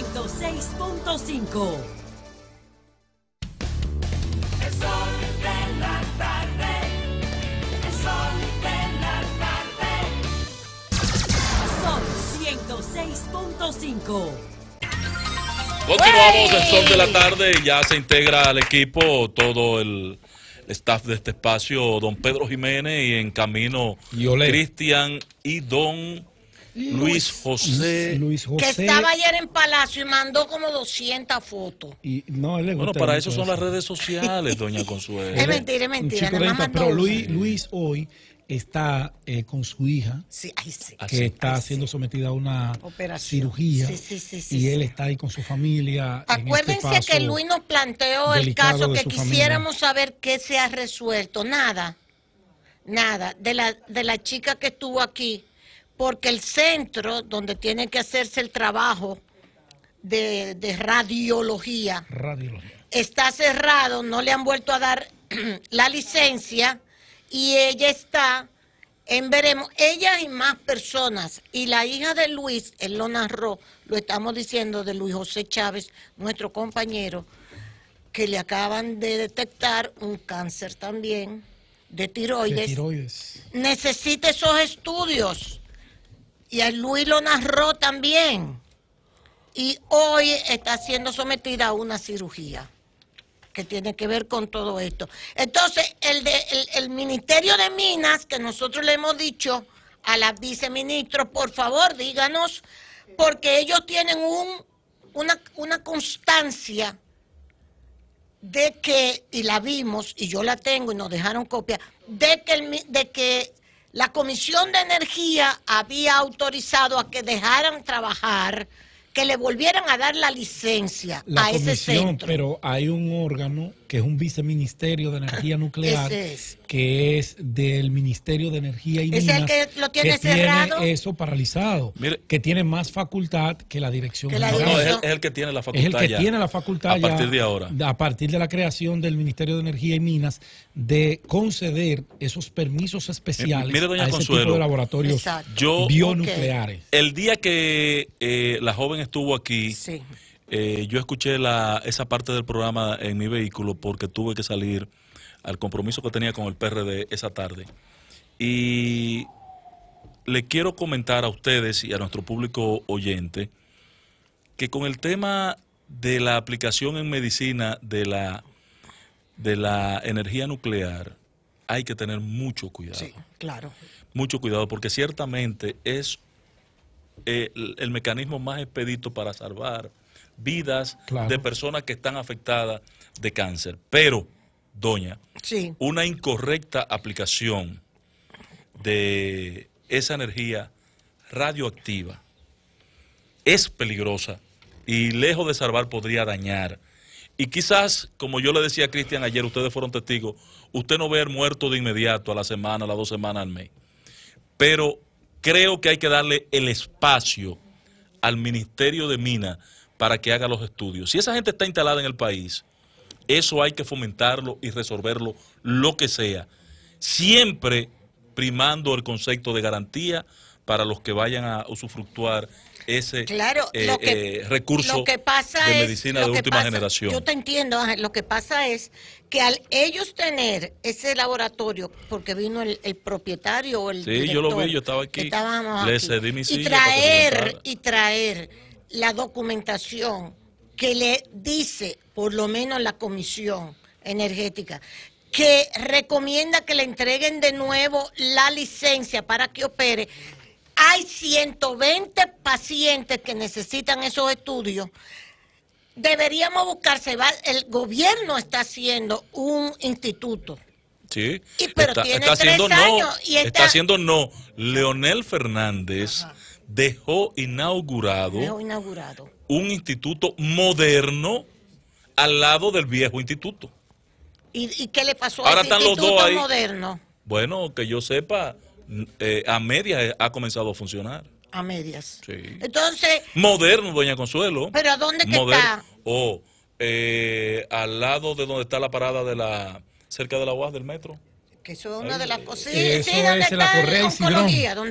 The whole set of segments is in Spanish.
106.5. El sol de la tarde. El sol de la tarde. Sol 106.5. Continuamos el sol de la tarde, ya se integra al equipo todo el, staff de este espacio, don Pedro Jiménez y en camino Cristian y don Luis José. Luis Que estaba ayer en Palacio y mandó como 200 fotos. Y, no, bueno, para eso son las redes sociales, doña Consuelo. es mentira, es mentira. pero Luis, hoy está eh, con su hija, ah, que está ah, siendo sometida a una cirugía, y él está ahí con su familia. Este Acuérdense que Luis nos planteó el caso que quisiéramos saber qué se ha resuelto. Nada, nada, de la, de la chica que estuvo aquí porque el centro donde tiene que hacerse el trabajo de, radiología, está cerrado, no le han vuelto a dar la licencia y ella está en veremos, ella y más personas, y la hija de Luis, él lo narró, lo estamos diciendo de Luis José Chávez, nuestro compañero, que le acaban de detectar un cáncer también De tiroides. Necesita esos estudios y a Luis lo narró también. Y hoy está siendo sometida a una cirugía que tiene que ver con todo esto. Entonces, el, de, el, Ministerio de Minas, que nosotros le hemos dicho a la viceministra, por favor, díganos, porque ellos tienen un, una, una constancia de que, y la vimos, y yo la tengo y nos dejaron copia, de que, el, de que la Comisión de Energía había autorizado a que dejaran trabajar, que le volvieran a dar la licencia a ese centro. Pero hay un órgano que es un viceministerio de energía nuclear es que es del Ministerio de Energía y Minas. Es el que lo tiene cerrado. eso paralizado. que tiene más facultad que la dirección. Que la No, es, el, que tiene la facultad. Es el que tiene la facultad. A partir de ahora. A partir de la creación del Ministerio de Energía y Minas, de conceder esos permisos especiales a laboratorios bionucleares. El día que eh, la joven estuvo aquí. Eh, yo escuché esa parte del programa en mi vehículo porque tuve que salir al compromiso que tenía con el PRD esa tarde. Y le quiero comentar a ustedes y a nuestro público oyente que con el tema de la aplicación en medicina de la, de la energía nuclear hay que tener mucho cuidado. Sí, claro. Mucho cuidado porque ciertamente es eh, el, mecanismo más expedito para salvar vidas de personas que están afectadas de cáncer. Pero doña, una incorrecta aplicación de esa energía radioactiva es peligrosa y lejos de salvar podría dañar. Y quizás, como yo le decía a Cristian ayer, ustedes fueron testigos, usted no ve muerto de inmediato a la semana, a las dos semanas, al mes. Pero creo que hay que darle el espacio al Ministerio de Minas para que haga los estudios. Si esa gente está instalada en el país, eso hay que fomentarlo y resolverlo lo que sea. Siempre primando el concepto de garantía para los que vayan a usufructuar ese recurso de medicina de última generación. Yo te entiendo, lo que pasa es que al ellos tener ese laboratorio, porque vino el, propietario el Sí, yo lo vi, yo estaba aquí, le y traer, y traer la documentación que le dice, por lo menos la Comisión Energética, que recomienda que le entreguen de nuevo la licencia para que opere, hay 120 pacientes que necesitan esos estudios. Deberíamos buscarse, el gobierno está haciendo un instituto. Sí, pero está, tiene haciendo años no, está... haciendo no. Leonel Fernández dejó inaugurado, dejó inaugurado un instituto moderno al lado del viejo instituto. ¿Y, qué le pasó Ahora a instituto los dos moderno? Bueno, que yo sepa, eh, a medias ha comenzado a funcionar. A medias. Sí. Entonces. Moderno, doña Consuelo. ¿Pero a dónde que está? Oh, eh, al lado de donde está la parada de la. cerca de la UAS del metro eso es una de las cosas. Sí, sí, donde es la oncología. un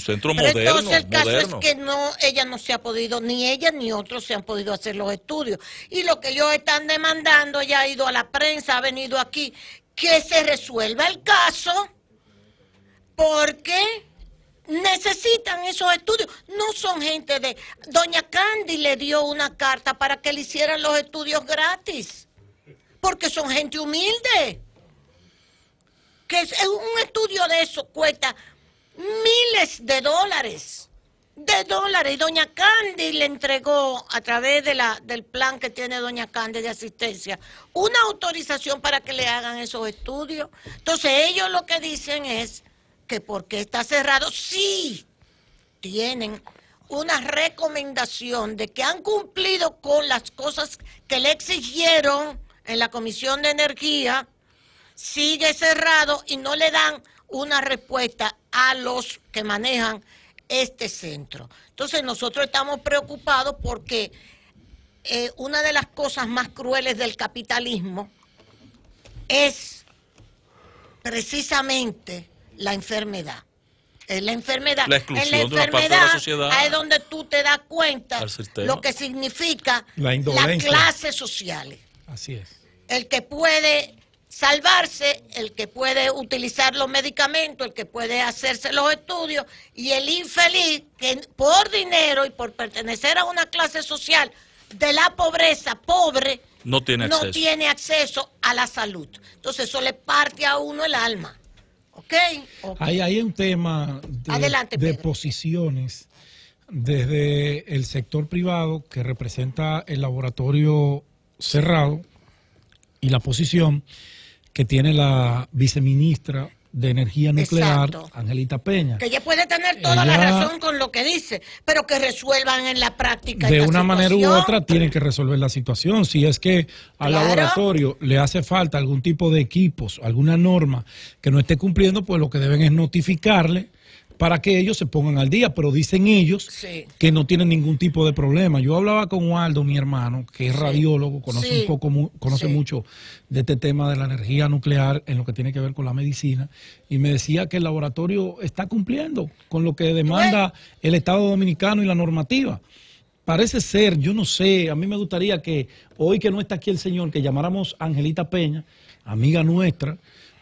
centro moderno, Entonces el caso es que no, ella no se ha podido, ni ella ni otros se han podido hacer los estudios. Y lo que ellos están demandando, ella ha ido a la prensa, ha venido aquí, que se resuelva el caso porque necesitan esos estudios. No son gente de... Doña Candy le dio una carta para que le hicieran los estudios gratis, porque son gente humilde que es, un estudio de eso cuesta miles de dólares, de dólares. Y doña Candy le entregó a través de la, del plan que tiene doña Candy de asistencia una autorización para que le hagan esos estudios. Entonces ellos lo que dicen es que porque está cerrado, sí, tienen una recomendación de que han cumplido con las cosas que le exigieron en la Comisión de Energía sigue cerrado y no le dan una respuesta a los que manejan este centro. Entonces nosotros estamos preocupados porque eh, una de las cosas más crueles del capitalismo es precisamente la enfermedad. Es la enfermedad. La exclusión de la sociedad. Ahí es donde tú te das cuenta lo que significa las clases sociales. Así es. El que puede salvarse el que puede utilizar los medicamentos, el que puede hacerse los estudios y el infeliz que por dinero y por pertenecer a una clase social de la pobreza pobre no tiene no acceso, tiene acceso a la salud. Entonces eso le parte a uno el alma. ¿Ok? Ahí hay un tema de posiciones desde el sector privado que representa el laboratorio cerrado y la posición que tiene la viceministra de Energía Nuclear, Angelita Peña. Que ella puede tener toda la razón con lo que dice, pero que resuelvan en la práctica. De una manera u otra tienen que resolver la situación. Si es que al laboratorio le hace falta algún tipo de equipos, alguna norma que no esté cumpliendo, pues lo que deben es notificarle para que ellos se pongan al día, pero dicen ellos que no tienen ningún tipo de problema. Yo hablaba con Waldo, mi hermano, que es radiólogo, conoce un poco, conoce mucho de este tema de la energía nuclear en lo que tiene que ver con la medicina, y me decía que el laboratorio está cumpliendo con lo que demanda el Estado Dominicano y la normativa. Parece ser, yo no sé, a mí me gustaría que hoy que no está aquí el señor, que llamáramos a Angelita Peña, amiga nuestra,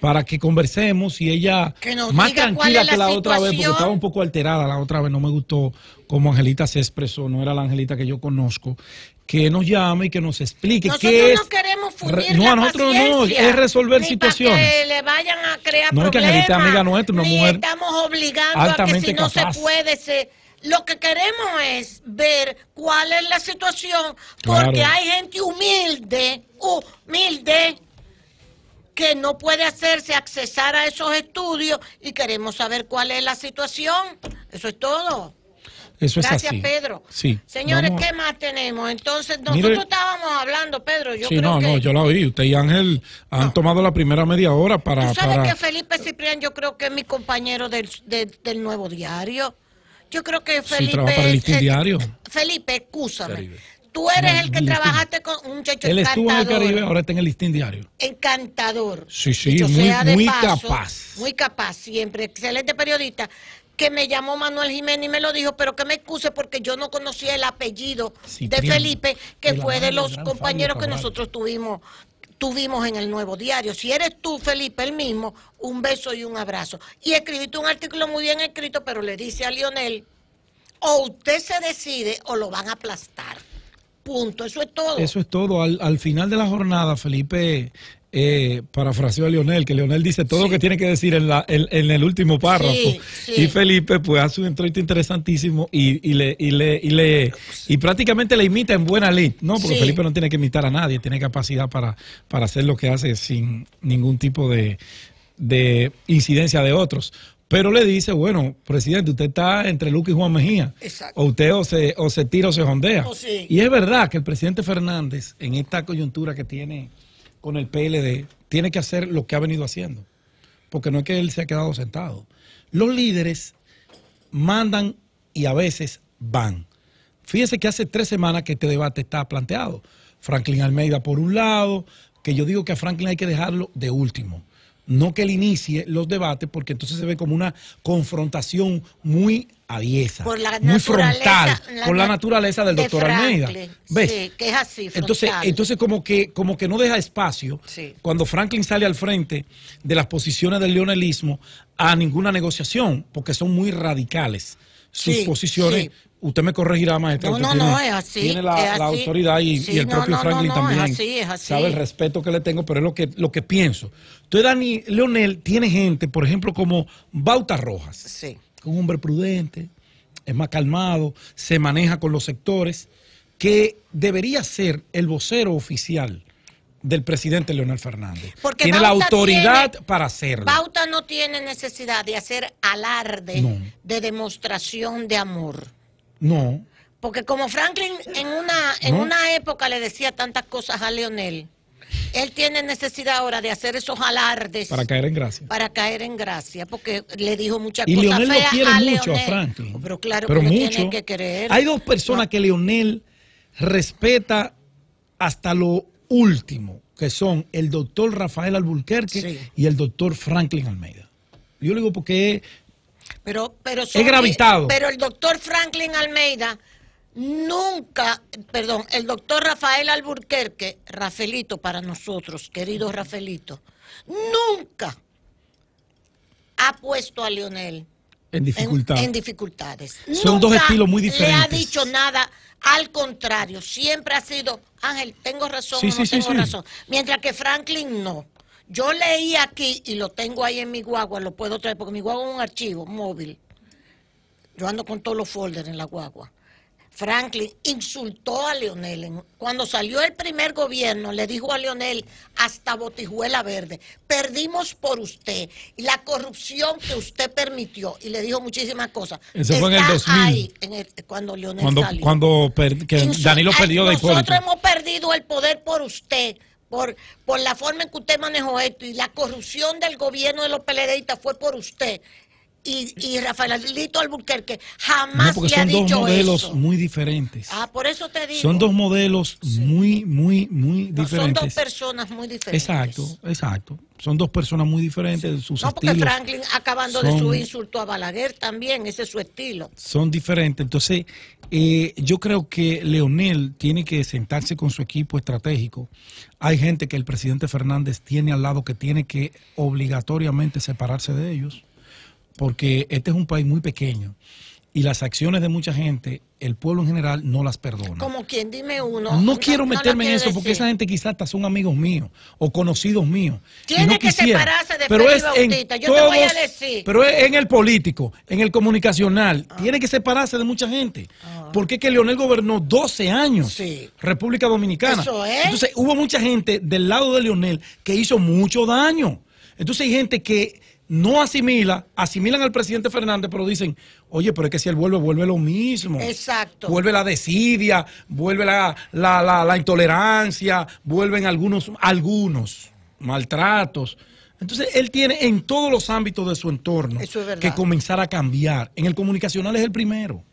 para que conversemos y ella más tranquila que la otra vez, porque estaba un poco alterada la otra vez, no me gustó cómo Angelita se expresó, no era la Angelita que yo conozco, que nos llame y que nos explique nosotros qué es. No queremos fundir nosotros no, es resolver ni situaciones. que le vayan a crear problemas. No es que Angelita amiga nuestra, mujer. Estamos obligando a que si no se puede, se. Lo que queremos es ver cuál es la situación, porque hay gente humilde, humilde, que no puede hacerse accesar a esos estudios y queremos saber cuál es la situación. Eso es todo. Gracias, Pedro. Señores, ¿qué más tenemos? Entonces, nosotros estábamos hablando, Pedro. sí, no, no, yo la oí. Usted y Ángel han tomado la primera media hora para... ¿Tú sabes que Felipe Ciprián yo creo que es mi compañero del, Nuevo Diario? Yo creo que Felipe... Sí, trabaja para el Felipe, diario. Felipe, escúchame. Tú eres el, que trabajaste con un muchacho Él estuvo en el Caribe, ahora está en el listín diario. Encantador. Sí, sí, muy, muy capaz. Muy capaz, siempre. Excelente periodista que me llamó Manuel Jiménez y me lo dijo, pero que me excuse porque yo no conocía el apellido de Felipe, que fue de los compañeros que nosotros tuvimos tuvimos en el nuevo diario. Si eres tú, Felipe, el mismo, un beso y un abrazo. Y escribiste un artículo muy bien escrito, pero le dice a Lionel, o usted se decide o lo van a aplastar eso es todo. Eso es todo. Al, final de la jornada, Felipe eh, parafraseó a Lionel, que Lionel dice todo lo que tiene que decir en, la, en, el último párrafo. Y Felipe pues hace un entrevista interesantísimo y, y le, y, le, y, prácticamente le imita en buena ley, ¿no? Porque Felipe no tiene que imitar a nadie, tiene capacidad para, hacer lo que hace sin ningún tipo de incidencia de otros. Pero le dice, bueno, presidente, usted está entre Luque y Juan Mejía. O usted o se, o se tira o se jondea. Oh, y es verdad que el presidente Fernández, en esta coyuntura que tiene con el PLD, tiene que hacer lo que ha venido haciendo. Porque no es que él se haya quedado sentado. Los líderes mandan y a veces van. Fíjese que hace tres semanas que este debate está planteado. Franklin Almeida por un lado, que yo digo que a Franklin hay que dejarlo de último no que él inicie los debates, porque entonces se ve como una confrontación muy aviesa, muy frontal, con la naturaleza del doctor Almeida. ¿Ves? que es así. Entonces, entonces como, que, como que no deja espacio, cuando Franklin sale al frente de las posiciones del leonelismo, a ninguna negociación, porque son muy radicales sus posiciones Usted me corregirá, maestra. No, no, no, es así. Tiene la, autoridad y, el propio Franklin también. Es Sabe el respeto que le tengo, pero es lo que, pienso. Entonces, Dani, Leonel tiene gente, por ejemplo, como Bauta Rojas. Sí. Un hombre prudente, es más calmado, se maneja con los sectores, que debería ser el vocero oficial del presidente Leonel Fernández. tiene la autoridad para hacerlo. Bauta no tiene necesidad de hacer alarde de demostración de amor. No. Porque como Franklin en una, en una época le decía tantas cosas a Leonel, él tiene necesidad ahora de hacer esos alardes. Para caer en gracia. Para caer en gracia, porque le dijo muchas y Leonel quiere mucho a Franklin. Pero claro mucho. Hay dos personas que Leonel respeta hasta lo último, que son el doctor Rafael Alburquerque y el doctor Franklin Almeida. Yo le digo porque pero, pero Pero el doctor Franklin Almeida nunca, perdón, el doctor Rafael Alburquerque, Rafaelito para nosotros, querido Rafaelito, nunca ha puesto a Lionel en, dificultades. Son dos estilos muy diferentes. Le ha dicho nada. Al contrario, siempre ha sido, Ángel, tengo razón o no tengo razón. Mientras que Franklin no. Yo leí aquí y lo tengo ahí en mi guagua, lo puedo traer porque mi guagua es un archivo móvil. Yo ando con todos los folders en la guagua. Franklin insultó a Leonel. Cuando salió el primer gobierno, le dijo a Leonel, hasta botijuela verde, perdimos por usted y la corrupción que usted permitió. Y le dijo muchísimas cosas. Eso fue en el 2000. cuando Leonel salió. Cuando Danilo perdió de Nosotros hemos perdido el poder por usted por, la forma en que usted manejó esto y la corrupción del gobierno de los peledeitas fue por usted y, y Rafaelito Albuquerque jamás ha dicho eso. Son dos modelos muy diferentes. Ah, por eso te digo. Son dos modelos muy, muy, muy diferentes. Son dos personas muy diferentes. Exacto, exacto. Son dos personas muy diferentes. Sus no, porque Franklin acabando de su insulto a Balaguer también, ese es su estilo. Son diferentes. Entonces, eh, yo creo que Leonel tiene que sentarse con su equipo estratégico. Hay gente que el presidente Fernández tiene al lado que tiene que obligatoriamente separarse de ellos porque este es un país muy pequeño y las acciones de mucha gente, el pueblo en general no las perdona. Como quien dime uno. No, quiero meterme en eso porque esa gente quizás hasta son amigos míos o conocidos míos. Tiene que separarse de pero yo te voy a decir. Pero es en el político, en el comunicacional, ah. tiene que separarse de mucha gente. Ah. Porque es que Leonel gobernó 12 años República Dominicana. Entonces hubo mucha gente del lado de Leonel que hizo mucho daño. Entonces hay gente que no asimila, asimilan al presidente Fernández, pero dicen, oye, pero es que si él vuelve, vuelve lo mismo. Exacto. Vuelve la desidia, vuelve la, la, la, intolerancia, vuelven algunos, algunos maltratos. Entonces, él tiene en todos los ámbitos de su entorno que comenzar a cambiar. En el comunicacional es el primero.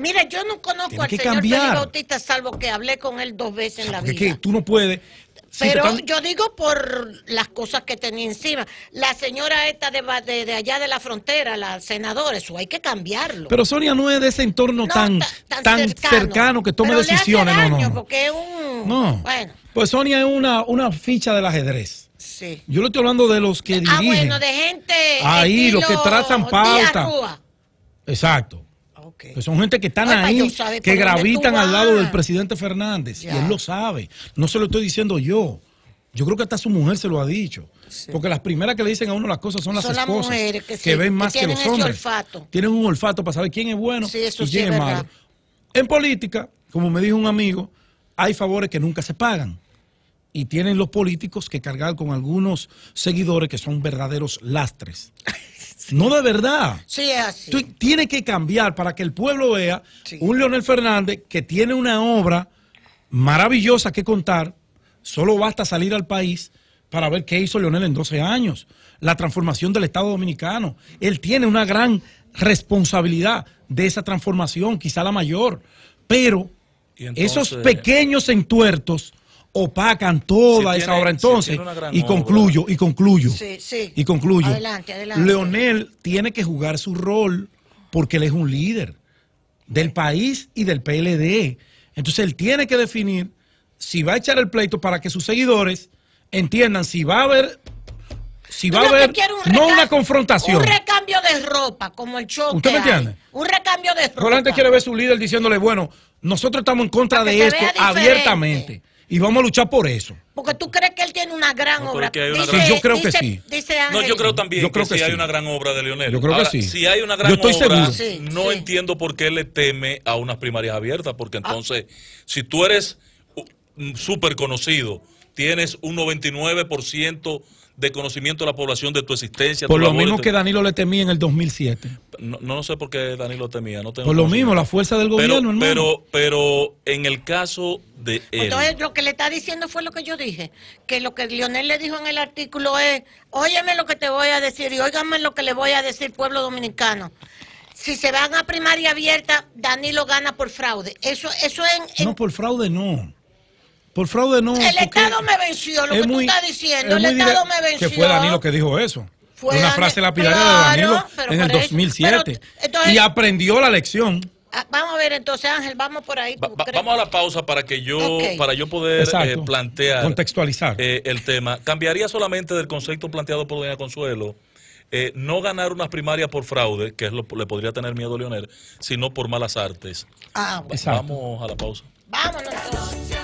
Mira, yo no conozco a al señor Felipe Bautista, salvo que hablé con él dos veces en la vida. Es que tú no puedes pero yo digo por las cosas que tenía encima. La señora esta de, allá de la frontera, la senadora, eso hay que cambiarlo. Pero Sonia no es de ese entorno tan, tan, cercano. que tome decisiones. no, no, porque es un... No. Bueno. Pues Sonia es una, una ficha del ajedrez. Sí. Yo le estoy hablando de los que dirigen. Ah, bueno, de gente... Ahí, los que trazan pauta. Exacto. Pues son gente que están ahí, que gravitan al lado del presidente Fernández. Y él lo sabe. No se lo estoy diciendo yo. Yo creo que hasta su mujer se lo ha dicho. Porque las primeras que le dicen a uno las cosas son las esposas. que, ven más que, los hombres. Tienen un olfato para saber quién es bueno y quién es, es malo. En política, como me dijo un amigo, hay favores que nunca se pagan. Y tienen los políticos que cargar con algunos seguidores que son verdaderos lastres. No de verdad. Sí, tiene que cambiar para que el pueblo vea un Leonel Fernández que tiene una obra maravillosa que contar. Solo basta salir al país para ver qué hizo Leonel en 12 años. La transformación del Estado Dominicano. Él tiene una gran responsabilidad de esa transformación, quizá la mayor. Pero esos pequeños entuertos opacan toda esa obra entonces. Y concluyo, y concluyo, y concluyo. Leonel tiene que jugar su rol porque él es un líder del país y del PLD. Entonces él tiene que definir si va a echar el pleito para que sus seguidores entiendan si va a haber si va a haber no una confrontación. Un recambio de ropa, como el choque. ¿Usted me entiende? Un recambio de ropa. Rolante quiere ver su líder diciéndole, bueno, nosotros estamos en contra de esto abiertamente. Y vamos a luchar por eso. Porque tú crees que él tiene una gran obra. dice, yo creo que sí. no, yo creo también que, sí hay una gran obra de Leonel. Yo creo que sí. Si hay una gran yo estoy obra, seguro. no entiendo por qué le teme a unas primarias abiertas, porque ah. entonces, si tú eres uh, súper conocido, tienes un 99% de conocimiento de la población de tu existencia. Por lo mismo que Danilo le temía en el 2007. No, no sé por qué Danilo temía. No tengo por lo mismo, la fuerza del gobierno, pero, Pero, en el caso de Entonces, lo que le está diciendo fue lo que yo dije. Que lo que Lionel le dijo en el artículo es, óyeme lo que te voy a decir y óigame lo que le voy a decir, pueblo dominicano si se van a primaria abierta, Danilo gana por fraude. Eso, eso es. No, por fraude no. Por fraude no. El Estado me venció, lo que tú estás diciendo. el Estado me venció. Que fue Danilo que dijo eso. Fue una frase lapidaria de Danilo en el 2007. y aprendió la lección. Ah, vamos a ver entonces, Ángel, vamos por ahí. vamos a la pausa para que yo, para yo poder eh, plantear. Contextualizar. Eh, el tema. Cambiaría solamente del concepto planteado por Doña Consuelo. Eh, no ganar unas primarias por fraude, que es lo le podría tener miedo a Leonel, sino por malas artes. Ah, Vamos a la pausa. Vámonos. Entonces.